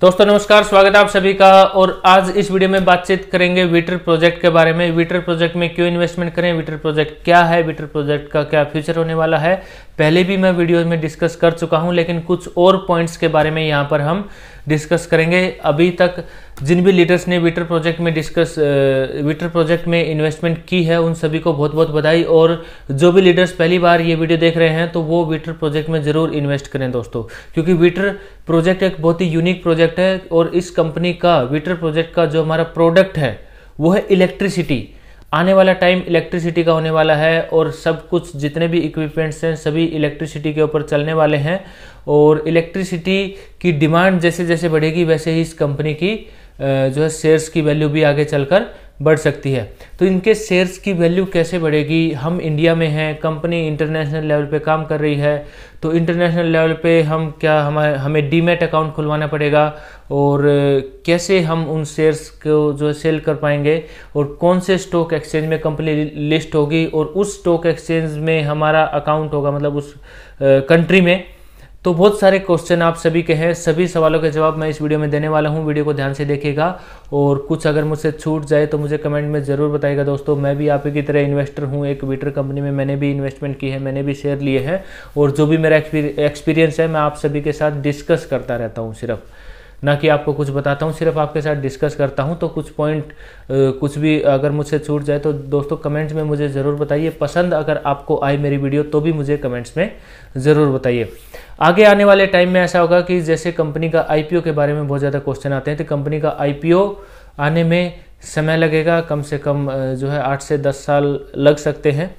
दोस्तों नमस्कार स्वागत है आप सभी का और आज इस वीडियो में बातचीत करेंगे विटर प्रोजेक्ट के बारे में विटर प्रोजेक्ट में क्यों इन्वेस्टमेंट करें विटर प्रोजेक्ट क्या है विटर प्रोजेक्ट का क्या फ्यूचर होने वाला है पहले भी मैं वीडियो में डिस्कस कर चुका हूं लेकिन कुछ और पॉइंट्स के बारे में यहां पर हम डिस्कस करेंगे अभी तक जिन भी लीडर्स ने विटर प्रोजेक्ट में डिस्कस विटर प्रोजेक्ट में इन्वेस्टमेंट की है उन सभी को बहुत बहुत बधाई और जो भी लीडर्स पहली बार ये वीडियो देख रहे हैं तो वो विटर प्रोजेक्ट में ज़रूर इन्वेस्ट करें दोस्तों क्योंकि विटर प्रोजेक्ट एक बहुत ही यूनिक प्रोजेक्ट है और इस कंपनी का विटर प्रोजेक्ट का जो हमारा प्रोडक्ट है वो है इलेक्ट्रिसिटी आने वाला टाइम इलेक्ट्रिसिटी का होने वाला है और सब कुछ जितने भी इक्विपमेंट्स हैं सभी इलेक्ट्रिसिटी के ऊपर चलने वाले हैं और इलेक्ट्रिसिटी की डिमांड जैसे जैसे बढ़ेगी वैसे ही इस कंपनी की जो है शेयर्स की वैल्यू भी आगे चलकर बढ़ सकती है तो इनके शेयर्स की वैल्यू कैसे बढ़ेगी हम इंडिया में हैं कंपनी इंटरनेशनल लेवल पे काम कर रही है तो इंटरनेशनल लेवल पे हम क्या हमारे हमें डीमेट अकाउंट खुलवाना पड़ेगा और कैसे हम उन शेयर्स को जो है सेल कर पाएंगे और कौन से स्टॉक एक्सचेंज में कंपनी लिस्ट होगी और उस स्टॉक एक्सचेंज में हमारा अकाउंट होगा मतलब उस कंट्री में तो बहुत सारे क्वेश्चन आप सभी के हैं सभी सवालों के जवाब मैं इस वीडियो में देने वाला हूं वीडियो को ध्यान से देखिएगा और कुछ अगर मुझसे छूट जाए तो मुझे कमेंट में ज़रूर बताएगा दोस्तों मैं भी आप की तरह इन्वेस्टर हूं एक वीटर कंपनी में मैंने भी इन्वेस्टमेंट की है मैंने भी शेयर लिए हैं और जो भी मेरा एक्सपीरियंस है मैं आप सभी के साथ डिस्कस करता रहता हूँ सिर्फ ना कि आपको कुछ बताता हूँ सिर्फ आपके साथ डिस्कस करता हूँ तो कुछ पॉइंट कुछ भी अगर मुझसे छूट जाए तो दोस्तों कमेंट्स में मुझे ज़रूर बताइए पसंद अगर आपको आई मेरी वीडियो तो भी मुझे कमेंट्स में ज़रूर बताइए आगे आने वाले टाइम में ऐसा होगा कि जैसे कंपनी का आईपीओ के बारे में बहुत ज़्यादा क्वेश्चन आते हैं तो कंपनी का आई आने में समय लगेगा कम से कम जो है आठ से दस साल लग सकते हैं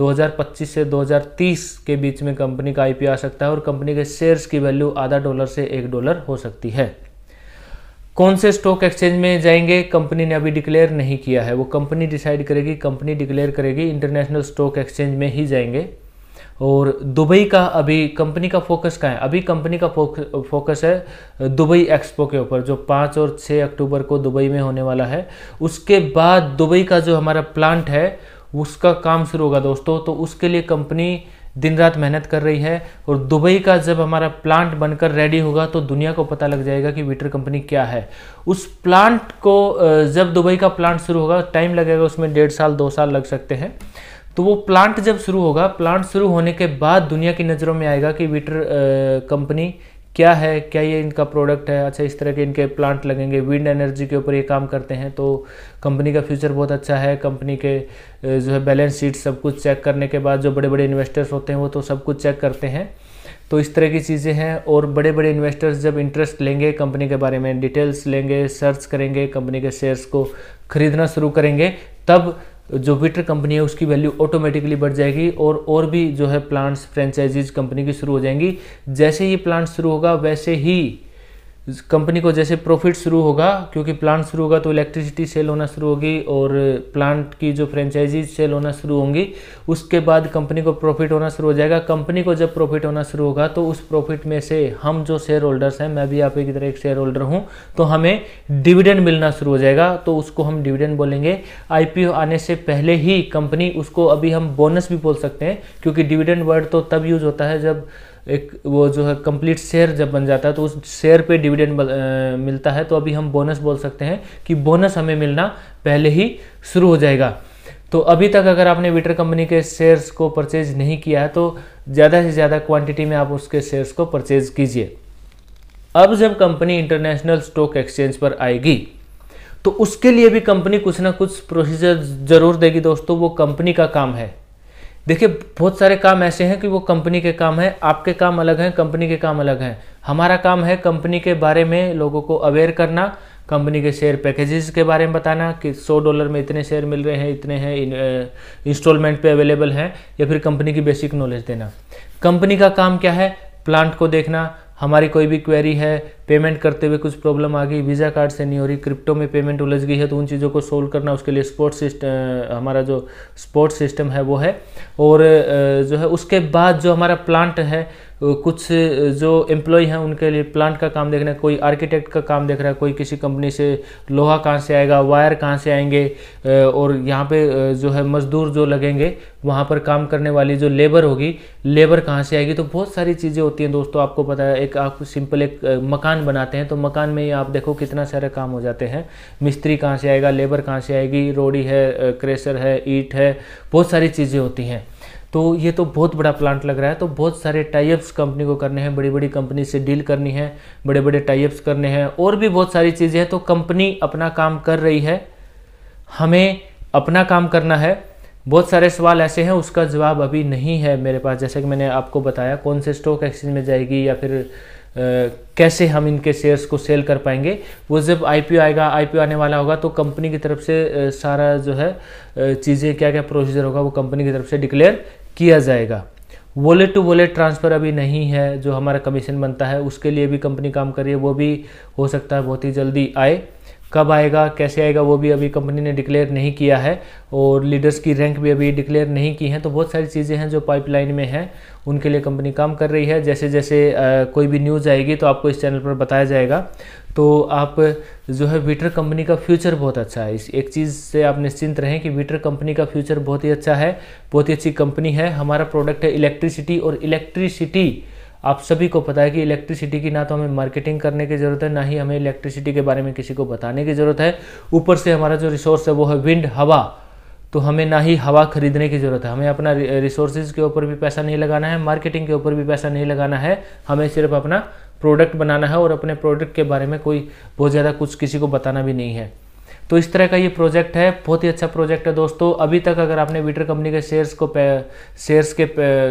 2025 से 2030 के बीच में कंपनी का आईपीओ आ सकता है और कंपनी के शेयर्स की वैल्यू आधा डॉलर से एक डॉलर हो सकती है कौन से स्टॉक एक्सचेंज में जाएंगे कंपनी ने अभी डिक्लेयर नहीं किया है वो कंपनी डिसाइड करेगी कंपनी डिक्लेयर करेगी इंटरनेशनल स्टॉक एक्सचेंज में ही जाएंगे और दुबई का अभी कंपनी का फोकस कहाँ है अभी कंपनी का फोकस है दुबई एक्सपो के ऊपर जो पाँच और छः अक्टूबर को दुबई में होने वाला है उसके बाद दुबई का जो हमारा प्लांट है उसका काम शुरू होगा दोस्तों तो उसके लिए कंपनी दिन रात मेहनत कर रही है और दुबई का जब हमारा प्लांट बनकर रेडी होगा तो दुनिया को पता लग जाएगा कि वीटर कंपनी क्या है उस प्लांट को जब दुबई का प्लांट शुरू होगा टाइम लगेगा उसमें डेढ़ साल दो साल लग सकते हैं तो वो प्लांट जब शुरू होगा प्लांट शुरू होने के बाद दुनिया की नज़रों में आएगा कि वीटर कंपनी क्या है क्या ये इनका प्रोडक्ट है अच्छा इस तरह के इनके प्लांट लगेंगे विंड एनर्जी के ऊपर ये काम करते हैं तो कंपनी का फ्यूचर बहुत अच्छा है कंपनी के जो है बैलेंस शीट सब कुछ चेक करने के बाद जो बड़े बड़े इन्वेस्टर्स होते हैं वो तो सब कुछ चेक करते हैं तो इस तरह की चीज़ें हैं और बड़े बड़े इन्वेस्टर्स जब इंटरेस्ट लेंगे कंपनी के बारे में डिटेल्स लेंगे सर्च करेंगे कंपनी के शेयर्स को खरीदना शुरू करेंगे तब जो विटर कंपनी है उसकी वैल्यू ऑटोमेटिकली बढ़ जाएगी और और भी जो है प्लांट्स फ्रेंचाइजीज कंपनी की शुरू हो जाएंगी जैसे ही प्लांट शुरू होगा वैसे ही कंपनी को जैसे प्रॉफिट शुरू होगा क्योंकि प्लांट शुरू होगा तो इलेक्ट्रिसिटी सेल होना शुरू होगी और प्लांट की जो फ्रेंचाइजीज सेल होना शुरू होंगी उसके बाद कंपनी को प्रॉफिट होना शुरू हो जाएगा कंपनी को जब प्रॉफिट होना शुरू होगा तो उस प्रॉफिट में से हम जो शेयर होल्डर्स हैं मैं भी आप की तरह एक शेयर होल्डर हूँ तो हमें डिविडेंड मिलना शुरू हो जाएगा तो उसको हम डिविडेंड बोलेंगे आई आने से पहले ही कंपनी उसको अभी हम बोनस भी बोल सकते हैं क्योंकि डिविडेंड वर्ड तो तब यूज़ होता है जब एक वो जो है कंप्लीट शेयर जब बन जाता है तो उस शेयर पे डिविडेंड मिलता है तो अभी हम बोनस बोल सकते हैं कि बोनस हमें मिलना पहले ही शुरू हो जाएगा तो अभी तक अगर आपने विटर कंपनी के शेयर्स को परचेज नहीं किया है तो ज़्यादा से ज़्यादा क्वांटिटी में आप उसके शेयर्स को परचेज कीजिए अब जब कंपनी इंटरनेशनल स्टॉक एक्सचेंज पर आएगी तो उसके लिए भी कंपनी कुछ ना कुछ प्रोसीजर जरूर देगी दोस्तों वो कंपनी का काम है देखिए बहुत सारे काम ऐसे हैं कि वो कंपनी के काम हैं आपके काम अलग हैं कंपनी के काम अलग हैं हमारा काम है कंपनी के बारे में लोगों को अवेयर करना कंपनी के शेयर पैकेजेस के बारे में बताना कि 100 डॉलर में इतने शेयर मिल रहे हैं इतने हैं इंस्टॉलमेंट पे अवेलेबल हैं या फिर कंपनी की बेसिक नॉलेज देना कंपनी का काम क्या है प्लांट को देखना हमारी कोई भी क्वेरी है पेमेंट करते हुए कुछ प्रॉब्लम आ गई वीज़ा कार्ड से नहीं हो रही क्रिप्टो में पेमेंट उलझ गई है तो उन चीज़ों को सोल्व करना उसके लिए स्पोर्ट सिस्टम हमारा जो स्पोर्ट सिस्टम है वो है और जो है उसके बाद जो हमारा प्लांट है कुछ जो एम्प्लॉय हैं उनके लिए प्लांट का काम देख रहे हैं कोई आर्किटेक्ट का काम देख रहा है कोई किसी कंपनी से लोहा कहाँ से आएगा वायर कहाँ से आएंगे और यहाँ पे जो है मजदूर जो लगेंगे वहाँ पर काम करने वाली जो लेबर होगी लेबर कहाँ से आएगी तो बहुत सारी चीज़ें होती हैं दोस्तों आपको पता है एक आप सिंपल एक मकान बनाते हैं तो मकान में ही आप देखो कितना सारे काम हो जाते हैं मिस्त्री कहाँ से आएगा लेबर कहाँ से आएगी रोड़ी है क्रेशर है ईट है बहुत सारी चीज़ें होती हैं तो ये तो बहुत बड़ा प्लांट लग रहा है तो बहुत सारे टाइप्स कंपनी को करने हैं बड़ी बड़ी कंपनी से डील करनी है बड़े बड़े टाइप्स करने हैं और भी बहुत सारी चीज़ें हैं तो कंपनी अपना काम कर रही है हमें अपना काम करना है बहुत सारे सवाल ऐसे हैं उसका जवाब अभी नहीं है मेरे पास जैसे कि मैंने आपको बताया कौन से स्टॉक एक्सचेंज में जाएगी या फिर Uh, कैसे हम इनके शेयर्स को सेल कर पाएंगे वो जब आईपीओ आएगा आईपीओ आने वाला होगा तो कंपनी की तरफ से सारा जो है चीज़ें क्या क्या प्रोसीजर होगा वो कंपनी की तरफ से डिक्लेयर किया जाएगा वॉलेट टू वॉलेट ट्रांसफ़र अभी नहीं है जो हमारा कमीशन बनता है उसके लिए भी कंपनी काम कर रही है वो भी हो सकता है बहुत ही जल्दी आए कब आएगा कैसे आएगा वो भी अभी कंपनी ने डिक्लेयर नहीं किया है और लीडर्स की रैंक भी अभी डिक्लेयर नहीं की है तो बहुत सारी चीज़ें हैं जो पाइपलाइन में हैं उनके लिए कंपनी काम कर रही है जैसे जैसे आ, कोई भी न्यूज़ आएगी तो आपको इस चैनल पर बताया जाएगा तो आप जो है वीटर कंपनी का फ्यूचर बहुत अच्छा है इस एक चीज़ से आप निश्चिंत रहें कि वीटर कंपनी का फ्यूचर बहुत ही अच्छा है बहुत ही अच्छी कंपनी है हमारा प्रोडक्ट है इलेक्ट्रिसिटी और इलेक्ट्रिसिटी आप सभी को पता है कि इलेक्ट्रिसिटी की ना तो हमें मार्केटिंग करने की ज़रूरत है ना ही हमें इलेक्ट्रिसिटी के बारे में किसी को बताने की ज़रूरत है ऊपर से हमारा जो रिसोर्स है वो है विंड हवा तो हमें ना ही हवा खरीदने की ज़रूरत है हमें अपना रिसोर्सेज के ऊपर भी पैसा नहीं लगाना है मार्केटिंग के ऊपर भी पैसा नहीं लगाना है हमें सिर्फ अपना प्रोडक्ट बनाना है और अपने प्रोडक्ट के बारे में कोई बहुत ज़्यादा कुछ किसी को बताना भी नहीं है तो इस तरह का ये प्रोजेक्ट है बहुत ही अच्छा प्रोजेक्ट है दोस्तों अभी तक अगर आपने विटर कंपनी के शेयर्स को शेयर्स के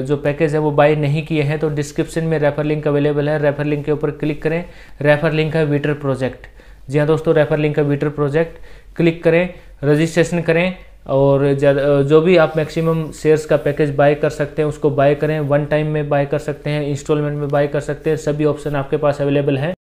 जो पैकेज है वो बाय नहीं किए हैं तो डिस्क्रिप्शन में रेफर लिंक अवेलेबल है रेफर लिंक के ऊपर क्लिक करें रेफर लिंक है विटर प्रोजेक्ट जी हाँ दोस्तों रेफर लिंक है विटर प्रोजेक्ट क्लिक करें रजिस्ट्रेशन करें और जो भी आप मैक्सिमम शेयर्स का पैकेज बाय कर सकते हैं उसको बाय करें वन टाइम में बाय कर सकते हैं इंस्टॉलमेंट में बाय कर सकते हैं सभी ऑप्शन आपके पास अवेलेबल हैं